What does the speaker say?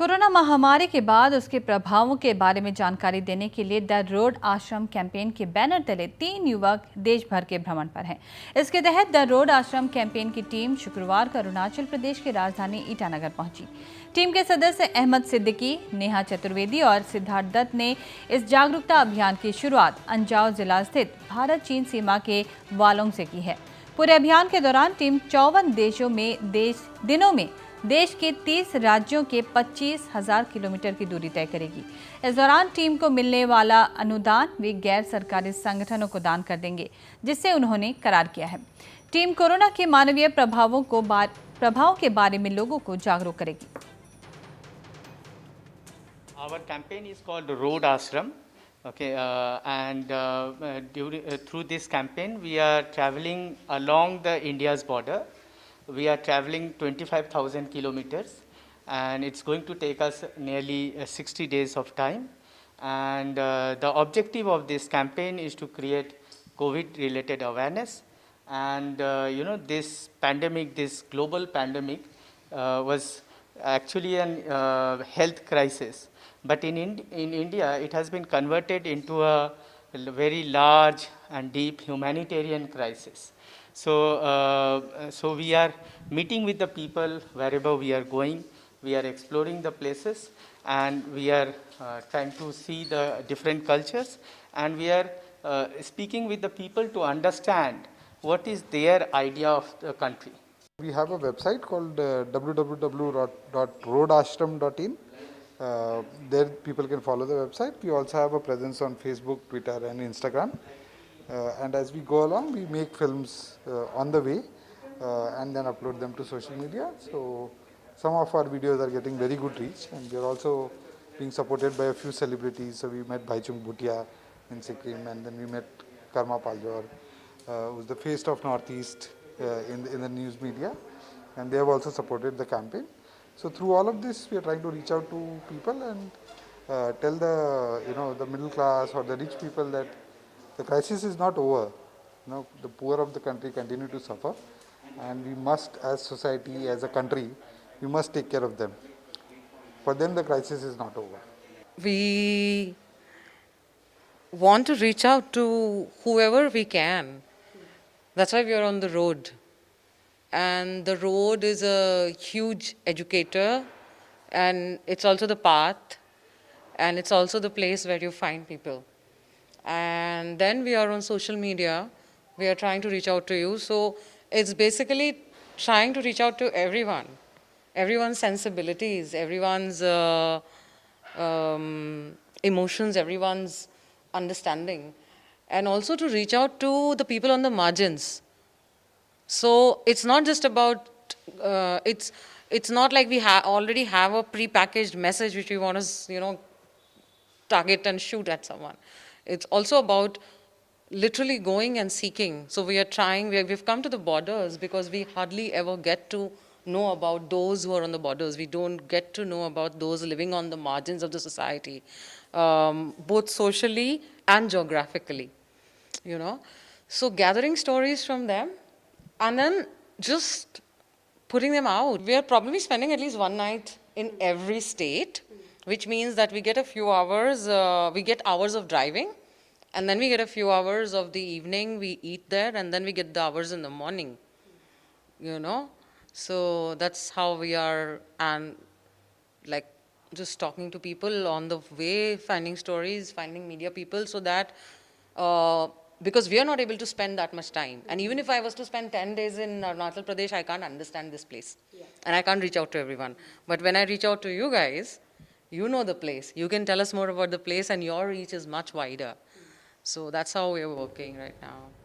Corona महामारी के बाद उसके प्रभावों के बारे में जानकारी देने के लिए द रोड आश्रम कैंपेन के बैनर तले तीन युवक देश भर के भ्रमण पर हैं इसके तहत द रोड आश्रम कैंपेन की टीम शुक्रवार को अरुणाचल प्रदेश की राजधानी ईटानगर पहुंची टीम के सदस्य अहमद सिद्दीकी नेहा चतुर्वेदी और सिद्धार्थ दत्त ने इस जागरूकता अभियान की शुरुआत अंजाव जिला स्थित भारत चीन सीमा के वालोंग से की है पूरे अभियान के दौरान टीम चौवन देशों में देश दिनों में देश के 30 राज्यों के पच्चीस हजार किलोमीटर की दूरी तय करेगी इस दौरान टीम को मिलने वाला अनुदान वे गैर सरकारी संगठनों को दान कर देंगे जिससे उन्होंने करार किया है टीम कोरोना के मानवीय प्रभावों को प्रभाव के बारे में लोगों को जागरूक करेगी Our campaign is called Road Ashram. Okay, uh, and uh, uh during, uh, through this campaign, we are traveling along the India's border. we are traveling 25,000 kilometers and it's going to take us nearly uh, 60 days of time. And uh, the objective of this campaign is to create COVID-related awareness. And uh, you know, this pandemic, this global pandemic uh, was actually a uh, health crisis. But in, in, in India, it has been converted into a very large and deep humanitarian crisis. So, uh, so we are meeting with the people wherever we are going. We are exploring the places and we are uh, trying to see the different cultures and we are uh, speaking with the people to understand what is their idea of the country. We have a website called uh, uh, there people can follow the website. We also have a presence on Facebook, Twitter and Instagram. Uh, and as we go along, we make films uh, on the way uh, and then upload them to social media. So some of our videos are getting very good reach and we are also being supported by a few celebrities. So we met Bhaichung Bhutia in Sikkim and then we met Karma Paljor, uh, who's the face of Northeast uh, in, in the news media. And they have also supported the campaign. So through all of this, we are trying to reach out to people and uh, tell the you know the middle class or the rich people that the crisis is not over. You know, the poor of the country continue to suffer, and we must, as society, as a country, we must take care of them. For them, the crisis is not over. We want to reach out to whoever we can. That's why we are on the road. And the road is a huge educator, and it's also the path, and it's also the place where you find people. And then we are on social media. We are trying to reach out to you. So it's basically trying to reach out to everyone, everyone's sensibilities, everyone's uh, um, emotions, everyone's understanding, and also to reach out to the people on the margins so it's not just about uh, it's it's not like we ha already have a prepackaged message which we want to you know target and shoot at someone. It's also about literally going and seeking. So we are trying. We are, we've come to the borders because we hardly ever get to know about those who are on the borders. We don't get to know about those living on the margins of the society, um, both socially and geographically, you know. So gathering stories from them and then just putting them out. We are probably spending at least one night in every state, which means that we get a few hours, uh, we get hours of driving, and then we get a few hours of the evening, we eat there, and then we get the hours in the morning, you know? So that's how we are, and like just talking to people on the way, finding stories, finding media people, so that uh, because we are not able to spend that much time. And even if I was to spend 10 days in Arunachal Pradesh, I can't understand this place. Yeah. And I can't reach out to everyone. But when I reach out to you guys, you know the place. You can tell us more about the place, and your reach is much wider. Hmm. So that's how we're working right now.